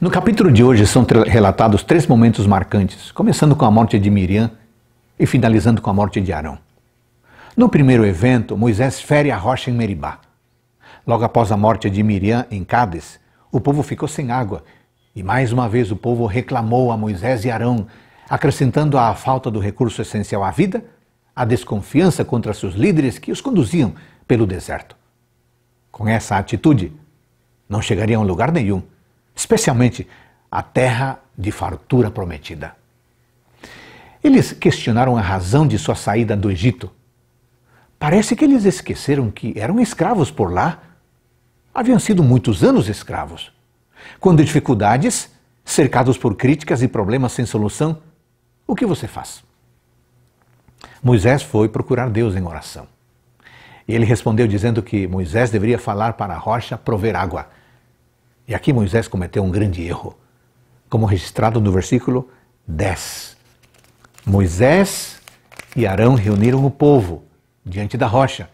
No capítulo de hoje são relatados três momentos marcantes, começando com a morte de Miriam e finalizando com a morte de Arão. No primeiro evento, Moisés fere a rocha em Meribá. Logo após a morte de Miriam em Cádiz, o povo ficou sem água e mais uma vez o povo reclamou a Moisés e Arão, acrescentando à falta do recurso essencial à vida a desconfiança contra seus líderes que os conduziam pelo deserto. Com essa atitude, não chegariam a lugar nenhum especialmente a terra de fartura prometida. Eles questionaram a razão de sua saída do Egito. Parece que eles esqueceram que eram escravos por lá. Haviam sido muitos anos escravos. Quando dificuldades, cercados por críticas e problemas sem solução, o que você faz? Moisés foi procurar Deus em oração. E ele respondeu dizendo que Moisés deveria falar para a rocha prover água e aqui Moisés cometeu um grande erro, como registrado no versículo 10. Moisés e Arão reuniram o povo diante da rocha,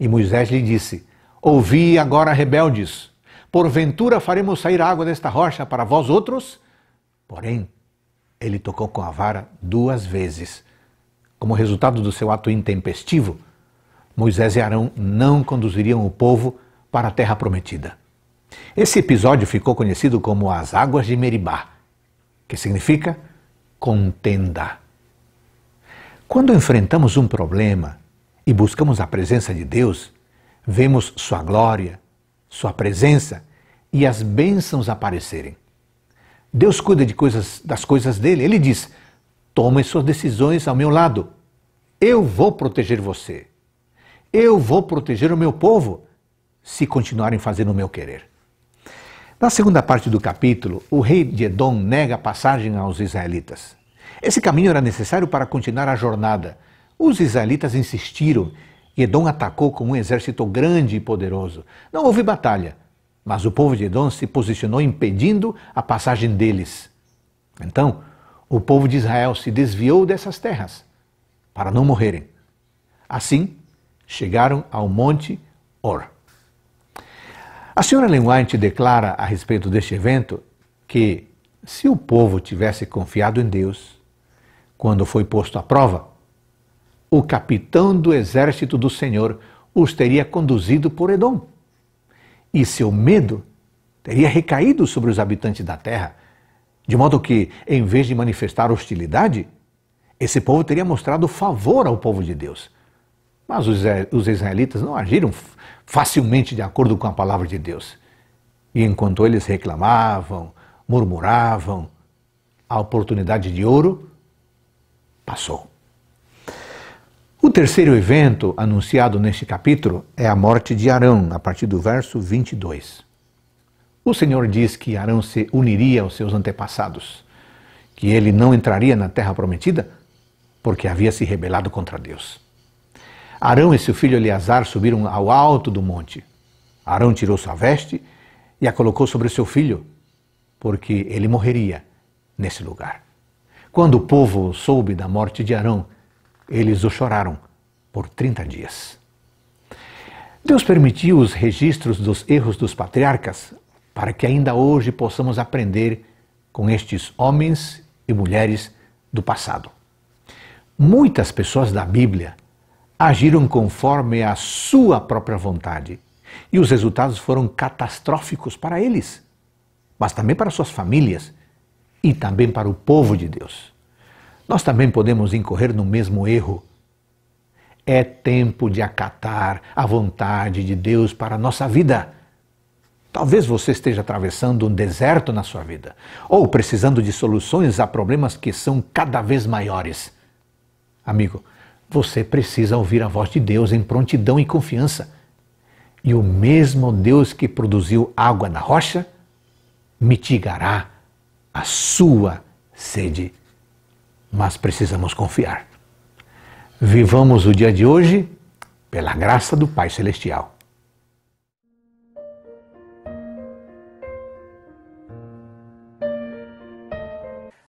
e Moisés lhe disse: Ouvi agora, rebeldes, porventura faremos sair água desta rocha para vós outros? Porém, ele tocou com a vara duas vezes. Como resultado do seu ato intempestivo, Moisés e Arão não conduziriam o povo para a terra prometida. Esse episódio ficou conhecido como as Águas de Meribá, que significa contenda. Quando enfrentamos um problema e buscamos a presença de Deus, vemos Sua glória, Sua presença e as bênçãos aparecerem. Deus cuida de coisas, das coisas dele. Ele diz: tome suas decisões ao meu lado. Eu vou proteger você. Eu vou proteger o meu povo se continuarem fazendo o meu querer. Na segunda parte do capítulo, o rei de Edom nega a passagem aos israelitas. Esse caminho era necessário para continuar a jornada. Os israelitas insistiram e Edom atacou com um exército grande e poderoso. Não houve batalha, mas o povo de Edom se posicionou impedindo a passagem deles. Então, o povo de Israel se desviou dessas terras para não morrerem. Assim, chegaram ao monte Or. A senhora Linguante declara a respeito deste evento que, se o povo tivesse confiado em Deus, quando foi posto à prova, o capitão do exército do Senhor os teria conduzido por Edom. E seu medo teria recaído sobre os habitantes da terra, de modo que, em vez de manifestar hostilidade, esse povo teria mostrado favor ao povo de Deus mas os israelitas não agiram facilmente de acordo com a palavra de Deus. E enquanto eles reclamavam, murmuravam, a oportunidade de ouro passou. O terceiro evento anunciado neste capítulo é a morte de Arão, a partir do verso 22. O Senhor diz que Arão se uniria aos seus antepassados, que ele não entraria na terra prometida porque havia se rebelado contra Deus. Arão e seu filho Eleazar subiram ao alto do monte. Arão tirou sua veste e a colocou sobre seu filho, porque ele morreria nesse lugar. Quando o povo soube da morte de Arão, eles o choraram por 30 dias. Deus permitiu os registros dos erros dos patriarcas para que ainda hoje possamos aprender com estes homens e mulheres do passado. Muitas pessoas da Bíblia agiram conforme a sua própria vontade. E os resultados foram catastróficos para eles, mas também para suas famílias e também para o povo de Deus. Nós também podemos incorrer no mesmo erro. É tempo de acatar a vontade de Deus para a nossa vida. Talvez você esteja atravessando um deserto na sua vida ou precisando de soluções a problemas que são cada vez maiores. Amigo, você precisa ouvir a voz de Deus em prontidão e confiança. E o mesmo Deus que produziu água na rocha mitigará a sua sede. Mas precisamos confiar. Vivamos o dia de hoje pela graça do Pai Celestial.